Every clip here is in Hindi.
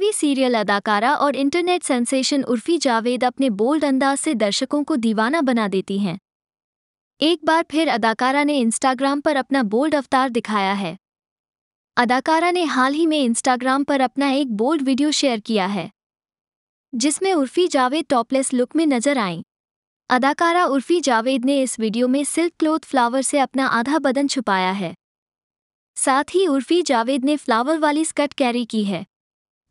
टीवी सीरियल अदाकारा और इंटरनेट सेंसेशन उर्फी जावेद अपने बोल्ड अंदाज से दर्शकों को दीवाना बना देती हैं एक बार फिर अदाकारा ने इंस्टाग्राम पर अपना बोल्ड अवतार दिखाया है अदाकारा ने हाल ही में इंस्टाग्राम पर अपना एक बोल्ड वीडियो शेयर किया है जिसमें उर्फी जावेद टॉपलेस लुक में नजर आईं अदाकारा उर्फी जावेद ने इस वीडियो में सिल्क क्लोथ फ्लावर से अपना आधा बदन छुपाया है साथ ही उर्फी जावेद ने फ्लावर वाली स्कर्ट कैरी की है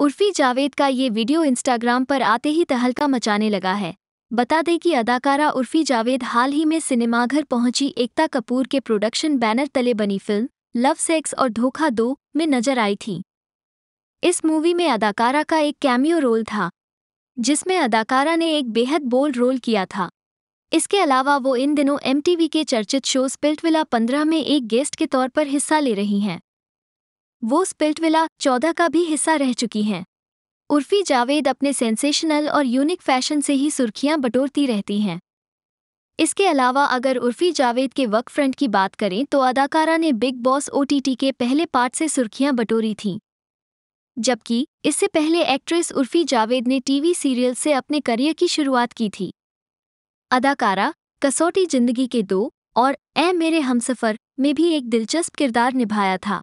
उर्फी जावेद का ये वीडियो इंस्टाग्राम पर आते ही तहलका मचाने लगा है बता दें कि अदाकारा उर्फी जावेद हाल ही में सिनेमाघर पहुंची एकता कपूर के प्रोडक्शन बैनर तले बनी फिल्म लव सेक्स और धोखा दो में नजर आई थी इस मूवी में अदाकारा का एक कैमियो रोल था जिसमें अदाकारा ने एक बेहद बोल्ड रोल किया था इसके अलावा वो इन दिनों एमटीवी के चर्चित शो स्पिल्टविला पंद्रह में एक गेस्ट के तौर पर हिस्सा ले रही हैं वो स्पिल्टविला चौदह का भी हिस्सा रह चुकी हैं उर्फी जावेद अपने सेंसेशनल और यूनिक फैशन से ही सुर्खियां बटोरती रहती हैं इसके अलावा अगर उर्फी जावेद के वर्क फ्रंट की बात करें तो अदाकारा ने बिग बॉस ओटीटी के पहले पार्ट से सुर्खियां बटोरी थीं जबकि इससे पहले एक्ट्रेस उर्फी जावेद ने टीवी सीरियल से अपने करियर की शुरुआत की थी अदाकारा कसौटी जिंदगी के दो और ए मेरे हमसफर में भी एक दिलचस्प किरदार निभाया था